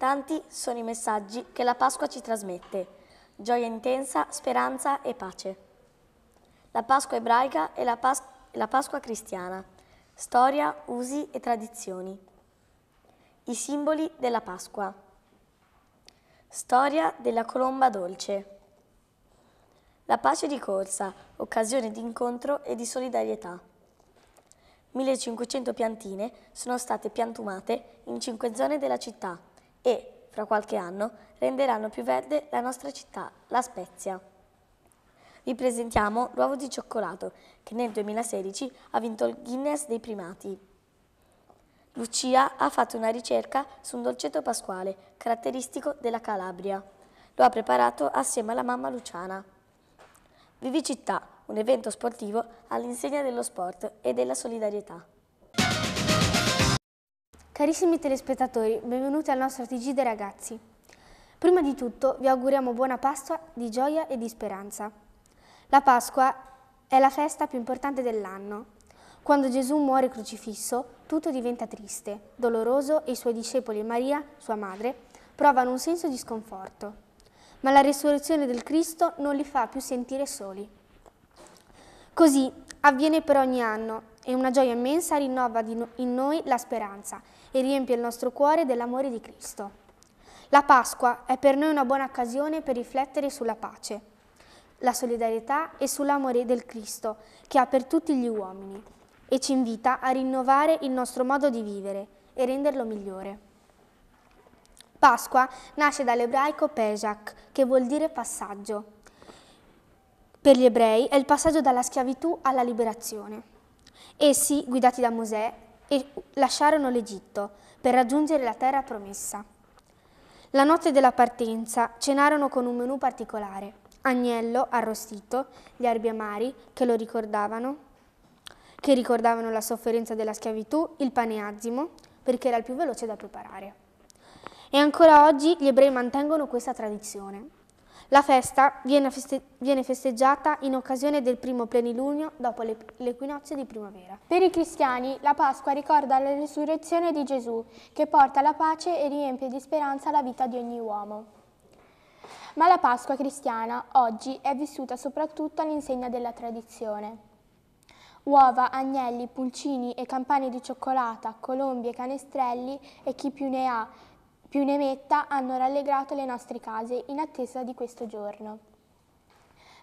Tanti sono i messaggi che la Pasqua ci trasmette, gioia intensa, speranza e pace. La Pasqua ebraica e la, Pas la Pasqua cristiana, storia, usi e tradizioni. I simboli della Pasqua. Storia della colomba dolce. La pace di corsa, occasione di incontro e di solidarietà. 1500 piantine sono state piantumate in cinque zone della città e, fra qualche anno, renderanno più verde la nostra città, La Spezia. Vi presentiamo l'uovo di cioccolato, che nel 2016 ha vinto il Guinness dei primati. Lucia ha fatto una ricerca su un dolcetto pasquale, caratteristico della Calabria. Lo ha preparato assieme alla mamma Luciana. Vivi Città, un evento sportivo all'insegna dello sport e della solidarietà. Carissimi telespettatori, benvenuti al nostro TG dei ragazzi. Prima di tutto vi auguriamo buona Pasqua di gioia e di speranza. La Pasqua è la festa più importante dell'anno. Quando Gesù muore crocifisso, tutto diventa triste, doloroso e i suoi discepoli e Maria, sua madre, provano un senso di sconforto. Ma la resurrezione del Cristo non li fa più sentire soli. Così avviene per ogni anno e una gioia immensa rinnova in noi la speranza e riempie il nostro cuore dell'amore di Cristo. La Pasqua è per noi una buona occasione per riflettere sulla pace, la solidarietà e sull'amore del Cristo che ha per tutti gli uomini e ci invita a rinnovare il nostro modo di vivere e renderlo migliore. Pasqua nasce dall'ebraico Pesach, che vuol dire passaggio. Per gli ebrei è il passaggio dalla schiavitù alla liberazione. Essi, guidati da Mosè, e lasciarono l'Egitto per raggiungere la terra promessa. La notte della partenza cenarono con un menù particolare, agnello arrostito, gli erbi amari che lo ricordavano, che ricordavano la sofferenza della schiavitù, il pane azimo, perché era il più veloce da preparare. E ancora oggi gli ebrei mantengono questa tradizione. La festa viene, feste viene, festeggiata in occasione del primo plenilunio dopo l'equinozio di primavera. Per i cristiani la Pasqua ricorda la risurrezione di Gesù che porta la pace e riempie di speranza la vita di ogni uomo. Ma la Pasqua cristiana oggi è vissuta soprattutto all'insegna della tradizione. Uova, agnelli, pulcini e campane di cioccolata, colombi e canestrelli e chi più ne ha più ne metta hanno rallegrato le nostre case in attesa di questo giorno.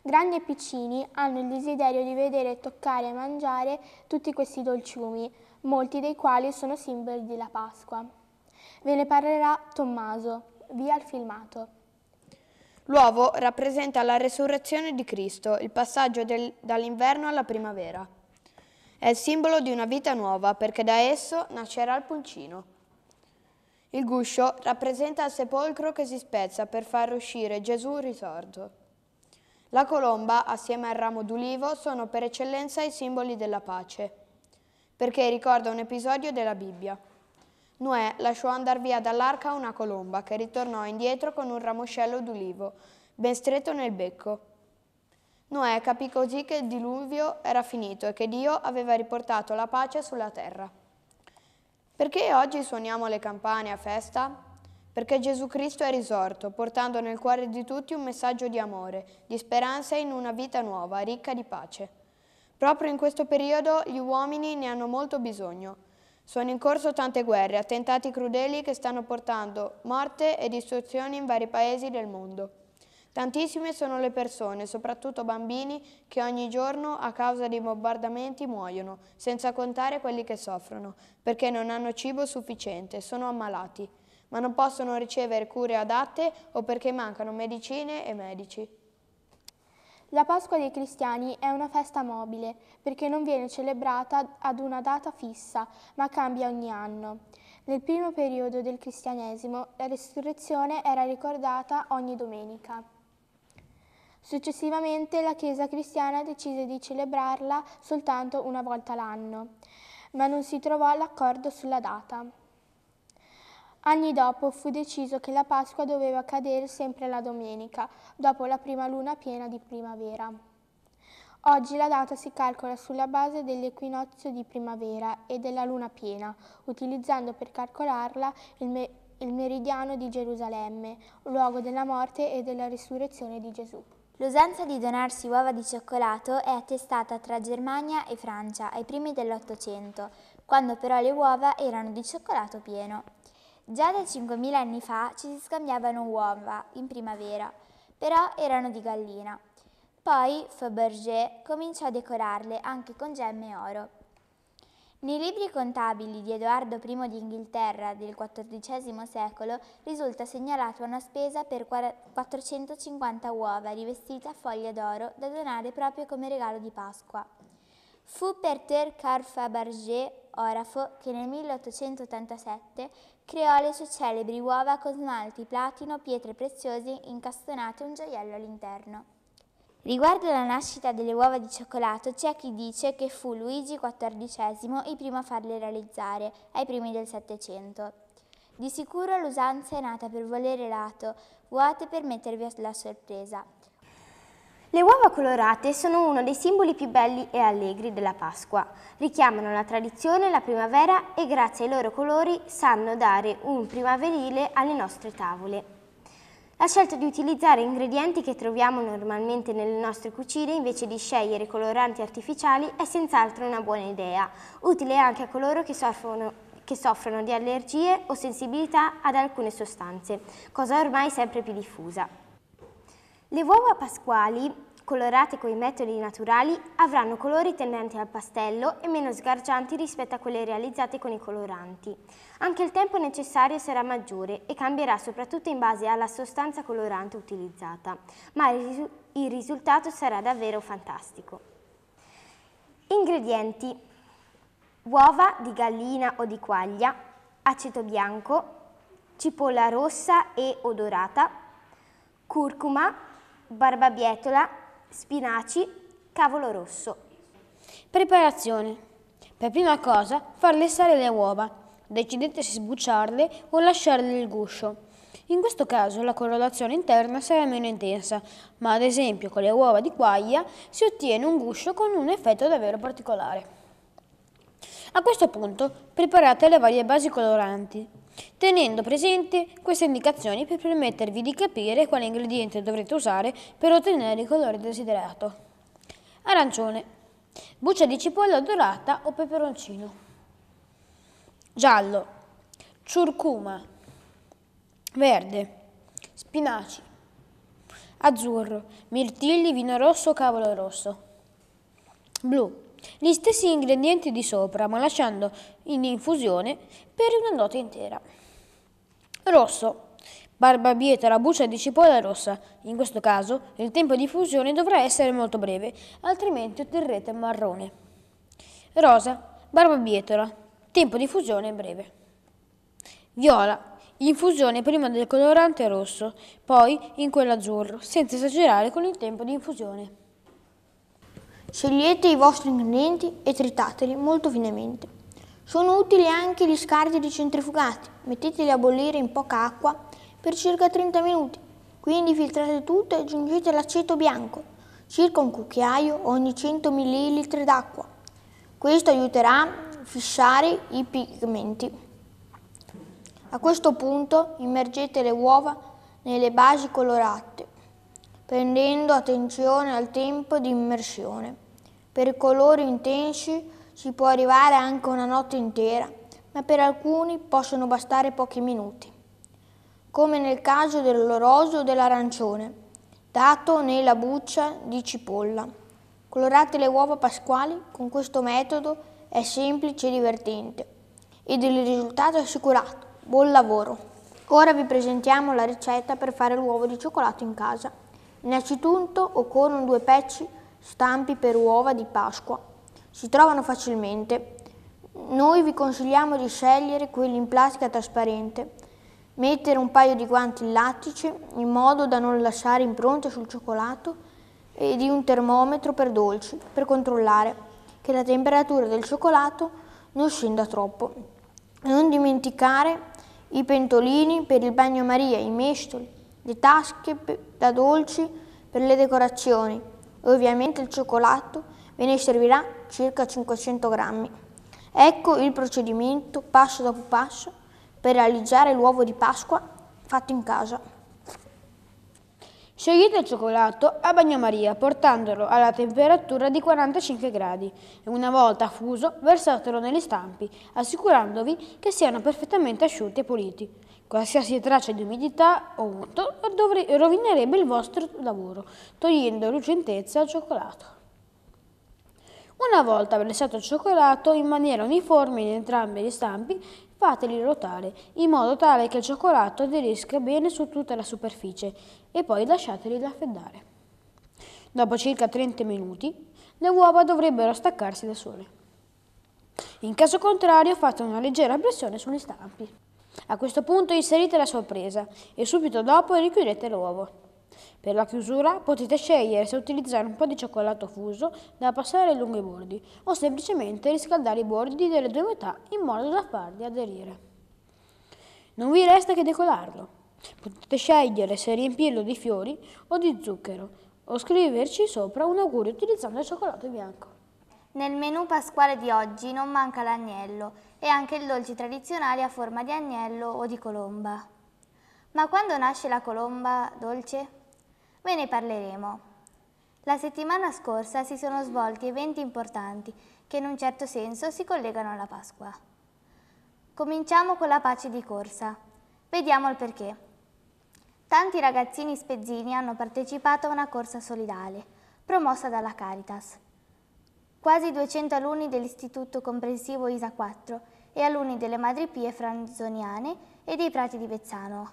Grandi e piccini hanno il desiderio di vedere, toccare e mangiare tutti questi dolciumi, molti dei quali sono simboli della Pasqua. Ve ne parlerà Tommaso, via il filmato. L'uovo rappresenta la resurrezione di Cristo, il passaggio dall'inverno alla primavera. È il simbolo di una vita nuova perché da esso nascerà il pulcino. Il guscio rappresenta il sepolcro che si spezza per far uscire Gesù risorto. La colomba, assieme al ramo d'ulivo, sono per eccellenza i simboli della pace, perché ricorda un episodio della Bibbia. Noè lasciò andare via dall'arca una colomba che ritornò indietro con un ramoscello d'ulivo, ben stretto nel becco. Noè capì così che il diluvio era finito e che Dio aveva riportato la pace sulla terra. Perché oggi suoniamo le campane a festa? Perché Gesù Cristo è risorto, portando nel cuore di tutti un messaggio di amore, di speranza in una vita nuova, ricca di pace. Proprio in questo periodo gli uomini ne hanno molto bisogno. Sono in corso tante guerre, attentati crudeli che stanno portando morte e distruzioni in vari paesi del mondo. Tantissime sono le persone, soprattutto bambini, che ogni giorno a causa dei bombardamenti muoiono, senza contare quelli che soffrono, perché non hanno cibo sufficiente, sono ammalati, ma non possono ricevere cure adatte o perché mancano medicine e medici. La Pasqua dei cristiani è una festa mobile, perché non viene celebrata ad una data fissa, ma cambia ogni anno. Nel primo periodo del cristianesimo la resurrezione era ricordata ogni domenica. Successivamente la Chiesa cristiana decise di celebrarla soltanto una volta l'anno, ma non si trovò l'accordo sulla data. Anni dopo fu deciso che la Pasqua doveva cadere sempre la domenica, dopo la prima luna piena di primavera. Oggi la data si calcola sulla base dell'equinozio di primavera e della luna piena, utilizzando per calcolarla il, me il meridiano di Gerusalemme, luogo della morte e della risurrezione di Gesù. L'usanza di donarsi uova di cioccolato è attestata tra Germania e Francia ai primi dell'Ottocento, quando però le uova erano di cioccolato pieno. Già da 5.000 anni fa ci si scambiavano uova in primavera, però erano di gallina. Poi Fabergé cominciò a decorarle anche con gemme e oro. Nei libri contabili di Edoardo I d'Inghilterra del XIV secolo risulta segnalata una spesa per 450 uova rivestite a foglie d'oro da donare proprio come regalo di Pasqua. Fu Peter Carl Fabergé, orafo, che nel 1887 creò le sue celebri uova con smalti platino, pietre preziose incastonate e un gioiello all'interno. Riguardo alla nascita delle uova di cioccolato, c'è chi dice che fu Luigi XIV il primo a farle realizzare, ai primi del Settecento. Di sicuro l'usanza è nata per volere lato, vuote per mettervi la sorpresa. Le uova colorate sono uno dei simboli più belli e allegri della Pasqua. Richiamano la tradizione, la primavera e grazie ai loro colori sanno dare un primaverile alle nostre tavole. La scelta di utilizzare ingredienti che troviamo normalmente nelle nostre cucine invece di scegliere coloranti artificiali è senz'altro una buona idea, utile anche a coloro che soffrono, che soffrono di allergie o sensibilità ad alcune sostanze, cosa ormai sempre più diffusa. Le uova pasquali colorate con i metodi naturali, avranno colori tendenti al pastello e meno sgargianti rispetto a quelle realizzate con i coloranti. Anche il tempo necessario sarà maggiore e cambierà soprattutto in base alla sostanza colorante utilizzata, ma il risultato sarà davvero fantastico. Ingredienti Uova di gallina o di quaglia, aceto bianco, cipolla rossa e odorata, curcuma, barbabietola spinaci, cavolo rosso. Preparazione. Per prima cosa, far lessare le uova. Decidete se sbucciarle o lasciarle il guscio. In questo caso la colorazione interna sarà meno intensa, ma ad esempio con le uova di quaglia si ottiene un guscio con un effetto davvero particolare. A questo punto preparate le varie basi coloranti tenendo presente queste indicazioni per permettervi di capire quale ingrediente dovrete usare per ottenere il colore desiderato. Arancione, buccia di cipolla dorata o peperoncino. Giallo, ciurcuma. Verde, spinaci. Azzurro, mirtilli, vino rosso, o cavolo rosso. Blu, gli stessi ingredienti di sopra, ma lasciando in infusione per una nota intera. Rosso. Barbabietola buccia di cipolla rossa. In questo caso il tempo di fusione dovrà essere molto breve, altrimenti otterrete marrone. Rosa. Barbabietola. Tempo di fusione breve. Viola. Infusione prima del colorante rosso, poi in quello azzurro, senza esagerare con il tempo di infusione. Scegliete i vostri ingredienti e tritateli molto finemente. Sono utili anche gli scarti di centrifugati, metteteli a bollire in poca acqua per circa 30 minuti, quindi filtrate tutto e aggiungete l'aceto bianco, circa un cucchiaio ogni 100 ml d'acqua. Questo aiuterà a fissare i pigmenti. A questo punto immergete le uova nelle basi colorate prendendo attenzione al tempo di immersione. Per colori intensi si può arrivare anche una notte intera, ma per alcuni possono bastare pochi minuti, come nel caso dell'oroso o dell'arancione, dato nella buccia di cipolla. Colorate le uova pasquali con questo metodo è semplice e divertente ed il risultato è assicurato. Buon lavoro! Ora vi presentiamo la ricetta per fare l'uovo di cioccolato in casa. Innanzitutto occorrono due pezzi stampi per uova di Pasqua. Si trovano facilmente. Noi vi consigliamo di scegliere quelli in plastica trasparente. Mettere un paio di guanti in lattice in modo da non lasciare impronte sul cioccolato e di un termometro per dolci per controllare che la temperatura del cioccolato non scenda troppo. Non dimenticare i pentolini per il bagnomaria, i mestoli, le tasche da dolci per le decorazioni e ovviamente il cioccolato ve ne servirà circa 500 grammi. Ecco il procedimento passo dopo passo per realizzare l'uovo di Pasqua fatto in casa. Sciogliete il cioccolato a bagnomaria portandolo alla temperatura di 45 gradi e una volta fuso versatelo negli stampi assicurandovi che siano perfettamente asciutti e puliti. Qualsiasi traccia di umidità o unto rovinerebbe il vostro lavoro, togliendo lucentezza al cioccolato. Una volta versato il cioccolato in maniera uniforme in entrambi gli stampi, fateli ruotare in modo tale che il cioccolato aderisca bene su tutta la superficie e poi lasciateli raffreddare. Dopo circa 30 minuti, le uova dovrebbero staccarsi da sole. In caso contrario fate una leggera pressione sugli stampi. A questo punto inserite la sorpresa e subito dopo richiudete l'uovo. Per la chiusura potete scegliere se utilizzare un po' di cioccolato fuso da passare lungo i bordi o semplicemente riscaldare i bordi delle due metà in modo da farli aderire. Non vi resta che decolarlo. Potete scegliere se riempirlo di fiori o di zucchero o scriverci sopra un augurio utilizzando il cioccolato bianco. Nel menù pasquale di oggi non manca l'agnello, e anche il dolci tradizionali a forma di agnello o di colomba. Ma quando nasce la colomba dolce? Ve ne parleremo. La settimana scorsa si sono svolti eventi importanti che in un certo senso si collegano alla Pasqua. Cominciamo con la pace di corsa. Vediamo il perché. Tanti ragazzini spezzini hanno partecipato a una corsa solidale, promossa dalla Caritas, quasi 200 alunni dell'Istituto Comprensivo ISA 4 e alunni delle Madri Pie Franzoniane e dei Prati di Bezzano.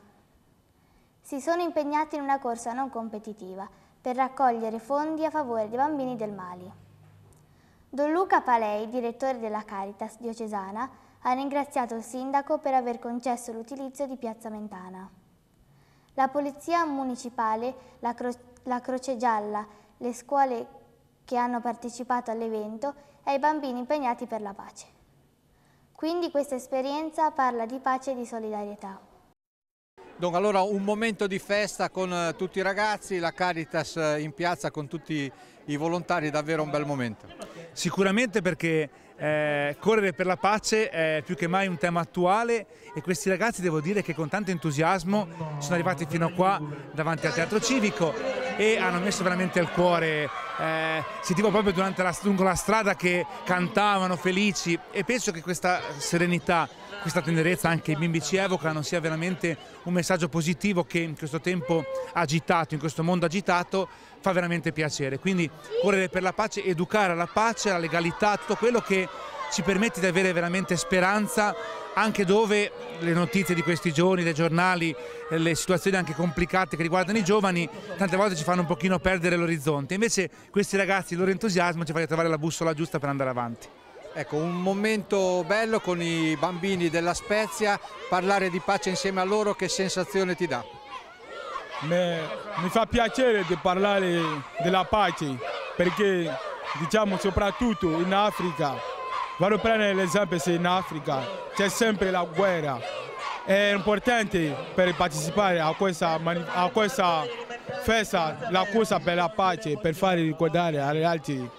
Si sono impegnati in una corsa non competitiva per raccogliere fondi a favore dei bambini del Mali. Don Luca Palei, direttore della Caritas diocesana, ha ringraziato il sindaco per aver concesso l'utilizzo di Piazza Mentana. La Polizia Municipale, la, Cro la Croce Gialla, le scuole che hanno partecipato all'evento e ai bambini impegnati per la pace. Quindi questa esperienza parla di pace e di solidarietà. Dunque, allora un momento di festa con eh, tutti i ragazzi, la Caritas eh, in piazza con tutti i volontari, davvero un bel momento. Sicuramente perché eh, correre per la pace è più che mai un tema attuale e questi ragazzi devo dire che con tanto entusiasmo sono arrivati fino a qua davanti al teatro civico e hanno messo veramente il cuore eh, sentivo proprio durante la, lungo la strada che cantavano felici e penso che questa serenità, questa tenerezza anche i bimbi ci evocano sia veramente un messaggio positivo che in questo tempo agitato, in questo mondo agitato fa veramente piacere. Quindi correre per la pace, educare alla pace, alla legalità, tutto quello che ci permette di avere veramente speranza anche dove le notizie di questi giorni, dei giornali, eh, le situazioni anche complicate che riguardano i giovani, tante volte ci fanno un pochino perdere l'orizzonte. Invece questi ragazzi, il loro entusiasmo ci fa trovare la bussola giusta per andare avanti. Ecco, un momento bello con i bambini della Spezia, parlare di pace insieme a loro, che sensazione ti dà? Beh, mi fa piacere di parlare della pace, perché diciamo soprattutto in Africa Vado a prendere l'esempio se in Africa c'è sempre la guerra. È importante per partecipare a questa, a questa festa, la corsa per la pace, per fare ricordare agli altri.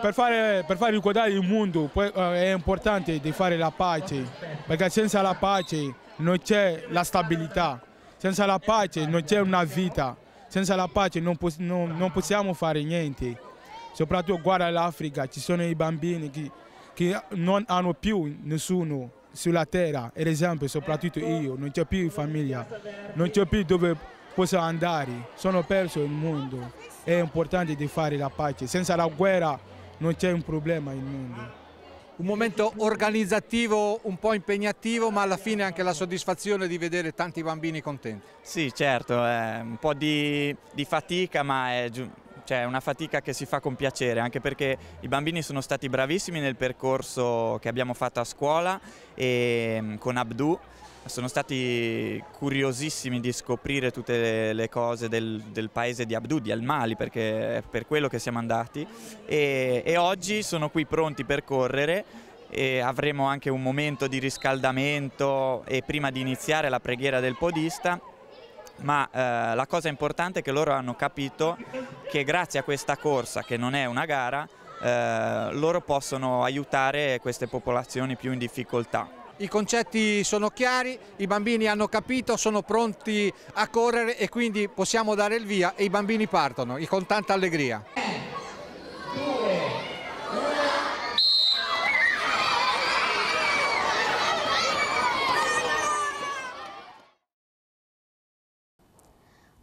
Per fare, per fare ricordare il mondo eh, è importante di fare la pace, perché senza la pace non c'è la stabilità, senza la pace non c'è una vita, senza la pace non, non, non possiamo fare niente soprattutto guarda l'Africa, ci sono i bambini che, che non hanno più nessuno sulla terra, ad esempio soprattutto io, non c'è più famiglia, non c'è più dove posso andare, sono perso il mondo, è importante di fare la pace, senza la guerra non c'è un problema nel mondo. Un momento organizzativo un po' impegnativo ma alla fine anche la soddisfazione di vedere tanti bambini contenti. Sì certo, è un po' di, di fatica ma è cioè è una fatica che si fa con piacere, anche perché i bambini sono stati bravissimi nel percorso che abbiamo fatto a scuola e mm, con Abdu sono stati curiosissimi di scoprire tutte le cose del, del, paese di Abdu, di Al Mali, perché è per quello che siamo andati e, e oggi sono qui pronti per correre e avremo anche un momento di riscaldamento e prima di iniziare la preghiera del podista ma eh, la cosa importante è che loro hanno capito che grazie a questa corsa, che non è una gara, eh, loro possono aiutare queste popolazioni più in difficoltà. I concetti sono chiari, i bambini hanno capito, sono pronti a correre e quindi possiamo dare il via e i bambini partono con tanta allegria.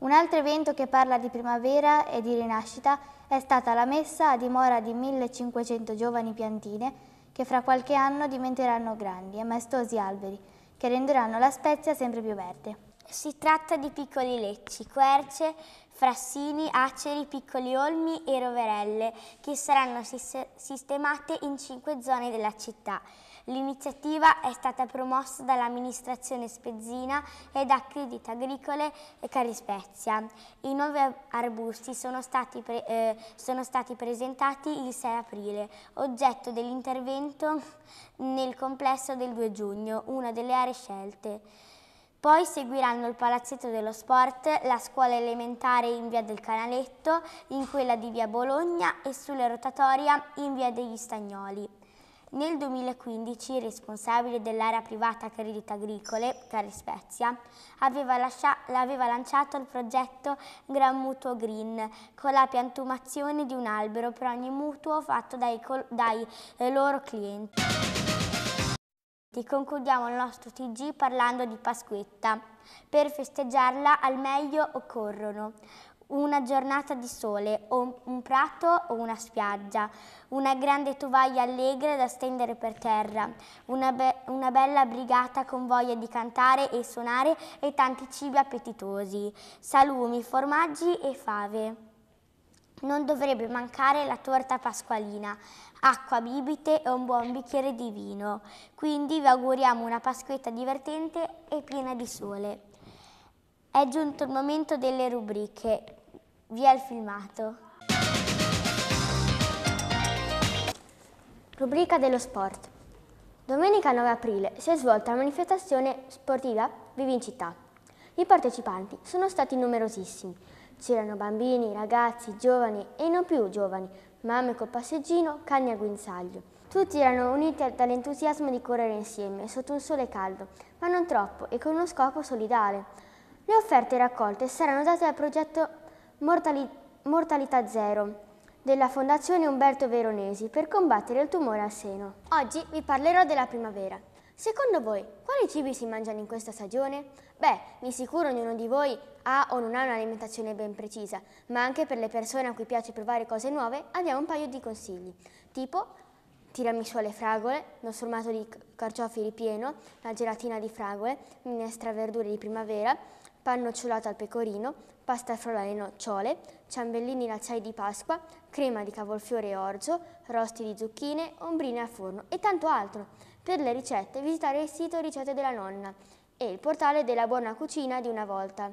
Un altro evento che parla di primavera e di rinascita è stata la messa a dimora di 1500 giovani piantine che fra qualche anno diventeranno grandi e maestosi alberi che renderanno la Spezia sempre più verde. Si tratta di piccoli lecci, querce, frassini, aceri, piccoli olmi e roverelle che saranno sistemate in cinque zone della città L'iniziativa è stata promossa dall'amministrazione Spezzina e da Credit Agricole e Carispezia. I nuovi arbusti sono stati, pre, eh, sono stati presentati il 6 aprile, oggetto dell'intervento nel complesso del 2 giugno, una delle aree scelte. Poi seguiranno il Palazzetto dello Sport, la scuola elementare in via del Canaletto, in quella di via Bologna e sulla rotatoria in via degli Stagnoli. Nel 2015 il responsabile dell'area privata Credit Agricole, Cari Spezia, aveva, aveva lanciato il progetto Gran Mutuo Green con la piantumazione di un albero per ogni mutuo fatto dai, dai eh, loro clienti. Concludiamo il nostro TG parlando di Pasquetta. Per festeggiarla al meglio occorrono una giornata di sole, o un prato o una spiaggia, una grande tovaglia allegra da stendere per terra, una, be una, bella brigata con voglia di cantare e suonare e tanti cibi appetitosi, salumi, formaggi e fave. Non dovrebbe mancare la torta pasqualina, acqua, bibite e un buon bicchiere di vino. Quindi vi auguriamo una Pasquetta divertente e piena di sole. È giunto il momento delle rubriche. Via il filmato. Rubrica dello sport. Domenica 9 aprile si è svolta la manifestazione sportiva Vivi in città. I partecipanti sono stati numerosissimi. C'erano bambini, ragazzi, giovani e non più giovani, mamme col passeggino, cani a guinzaglio. Tutti erano uniti dall'entusiasmo di correre insieme, sotto un sole caldo, ma non troppo e con uno scopo solidale. Le offerte raccolte saranno date al progetto Mortali mortalità Zero della Fondazione Umberto Veronesi per combattere il tumore al seno. Oggi vi parlerò della primavera. Secondo voi, quali cibi si mangiano in questa stagione? Beh, di sicuro ognuno di voi ha o non ha un'alimentazione ben precisa, ma anche per le persone a cui piace provare cose nuove abbiamo un paio di consigli, tipo tiramisù alle fragole, lo sformato di carciofi ripieno, la gelatina di fragole, minestra verdure di primavera, pan nocciolato al pecorino, pasta frolla e nocciole, ciambellini lacciai di Pasqua, crema di cavolfiore e orzo, rosti di zucchine, ombrine a forno e tanto altro. Per le ricette visitare il sito Ricette della Nonna e il portale della buona cucina di una volta.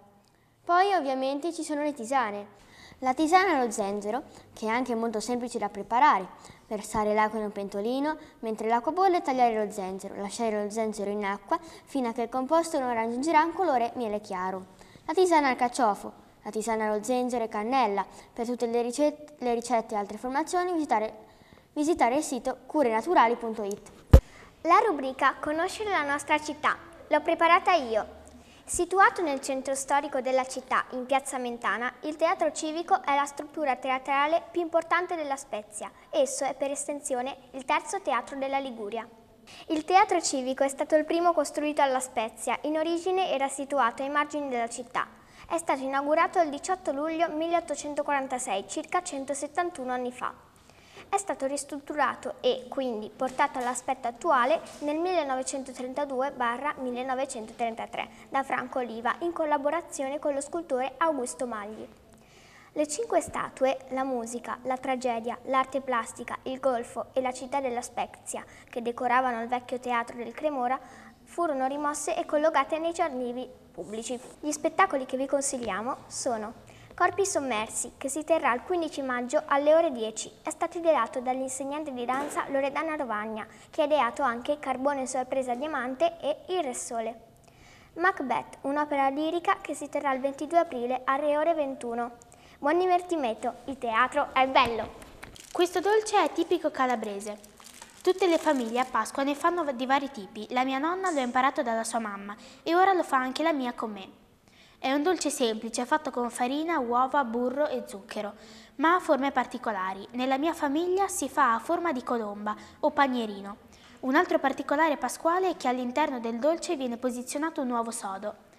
Poi ovviamente ci sono le tisane. La tisana allo zenzero, che è anche molto semplice da preparare. Versare l'acqua in un pentolino, mentre l'acqua bolle tagliare lo zenzero. Lasciare lo zenzero in acqua fino a che il composto non raggiungerà un colore miele chiaro la tisana al carciofo, la tisana allo zenzero e cannella. Per tutte le ricette, le ricette e altre informazioni visitare, visitare il sito curenaturali.it. La rubrica Conoscere la nostra città l'ho preparata io. Situato nel centro storico della città, in Piazza Mentana, il Teatro Civico è la struttura teatrale più importante della Spezia. Esso è per estensione il terzo teatro della Liguria. Il teatro civico è stato il primo costruito alla Spezia, in origine era situato ai margini della città. È stato inaugurato il 18 luglio 1846, circa 171 anni fa. È stato ristrutturato e, quindi, portato all'aspetto attuale nel 1932-1933 da Franco Oliva in collaborazione con lo scultore Augusto Magli. Le cinque statue, la musica, la tragedia, l'arte plastica, il golfo e la città della Spezia, che decoravano il vecchio teatro del Cremora, furono rimosse e collocate nei giardini pubblici. Gli spettacoli che vi consigliamo sono Corpi sommersi, che si terrà il 15 maggio alle ore 10. È stato ideato dall'insegnante di danza Loredana Rovagna, che ha ideato anche Carbone sorpresa diamante e Il Re Sole. Macbeth, un'opera lirica che si terrà il 22 aprile alle ore 21. Buon divertimento, il teatro è bello! Questo dolce è tipico calabrese. Tutte le famiglie a Pasqua ne fanno di vari tipi. La mia nonna lo ha imparato dalla sua mamma e ora lo fa anche la mia con me. È un dolce semplice fatto con farina, uova, burro e zucchero, ma ha forme particolari. Nella mia famiglia si fa a forma di colomba o panierino. Un altro particolare pasquale è che all'interno del dolce viene posizionato un uovo sodo.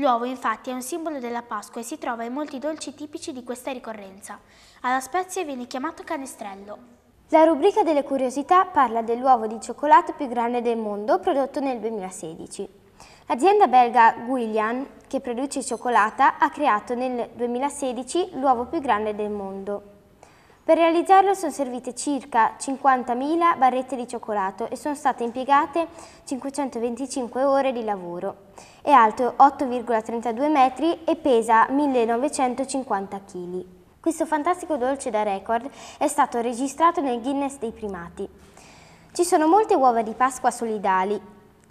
L'uovo infatti è un simbolo della Pasqua e si trova in molti dolci tipici di questa ricorrenza. Alla Spezia viene chiamato canestrello. La rubrica delle curiosità parla dell'uovo di cioccolato più grande del mondo prodotto nel 2016. L'azienda belga Guillian, che produce cioccolata, ha creato nel 2016 l'uovo più grande del mondo. Per realizzarlo sono servite circa 50.000 barrette di cioccolato e sono state impiegate 525 ore di lavoro. È alto 8,32 metri e pesa 1950 kg. Questo fantastico dolce da record è stato registrato nel Guinness dei primati. Ci sono molte uova di Pasqua solidali,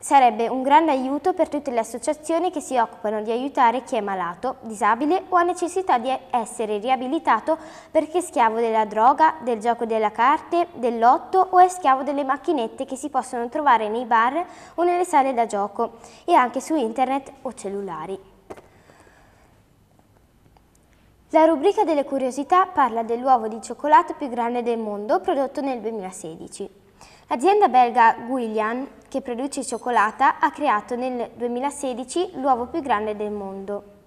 Sarebbe un grande aiuto per tutte le associazioni che si occupano di aiutare chi è malato, disabile o ha necessità di essere riabilitato perché è schiavo della droga, del gioco della carte, del lotto o è schiavo delle macchinette che si possono trovare nei bar o nelle sale da gioco e anche su internet o cellulari. La rubrica delle curiosità parla dell'uovo di cioccolato più grande del mondo prodotto nel 2016. L'azienda belga Guillian, che produce cioccolata, ha creato nel 2016 l'uovo più grande del mondo.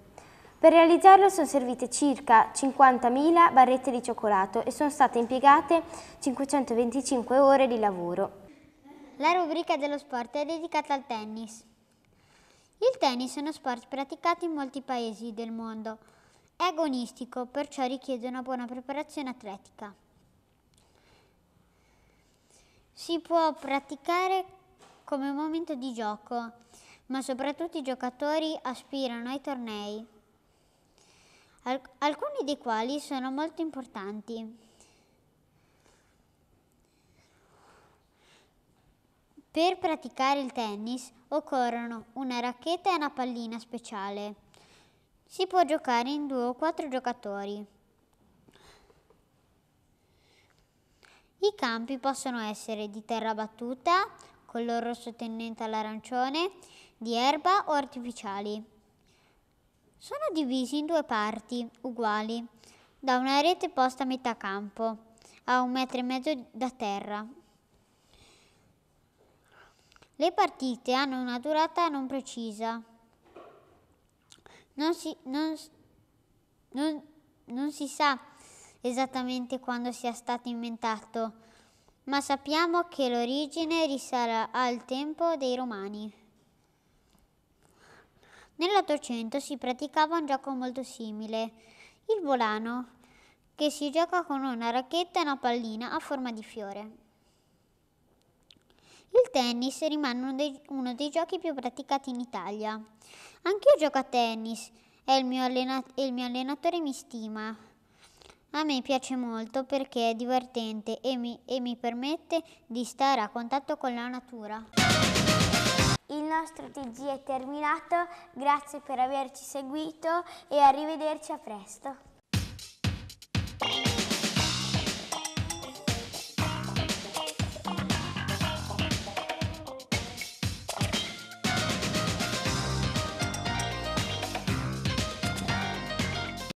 Per realizzarlo sono servite circa 50.000 barrette di cioccolato e sono state impiegate 525 ore di lavoro. La rubrica dello sport è dedicata al tennis. Il tennis è uno sport praticato in molti paesi del mondo. È agonistico, perciò richiede una buona preparazione atletica. Si può praticare come momento di gioco, ma soprattutto i giocatori aspirano ai tornei, alcuni dei quali sono molto importanti. Per praticare il tennis occorrono una racchetta e una pallina speciale. Si può giocare in due o quattro giocatori. I campi possono essere di terra battuta, color rosso tendente all'arancione, di erba o artificiali. Sono divisi in due parti uguali da una rete posta a metà campo, a un metro e mezzo da terra. Le partite hanno una durata non precisa. Non si, non, non, non si sa esattamente quando sia stato inventato, ma sappiamo che l'origine risale al tempo dei Romani. Nell'Ottocento si praticava un gioco molto simile, il volano, che si gioca con una racchetta e una pallina a forma di fiore. Il tennis rimane uno dei, uno dei giochi più praticati in Italia. Anch'io gioco a tennis e il, il mio allenatore mi stima. A me piace molto perché è divertente e mi, e mi permette di stare a contatto con la natura. Il nostro TG è terminato, grazie per averci seguito e arrivederci a presto.